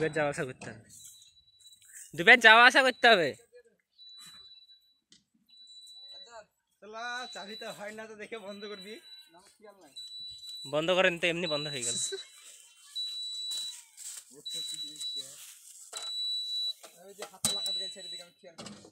দুবার যাওয়া আসা করতে হবে দুবার যাওয়া আসা করতে হবে চাবিটা হয় না তো দেখে বন্ধ করবি বন্ধ করেন তো এমনি বন্ধ হয়ে গেল আমি দিকে আমি খেয়াল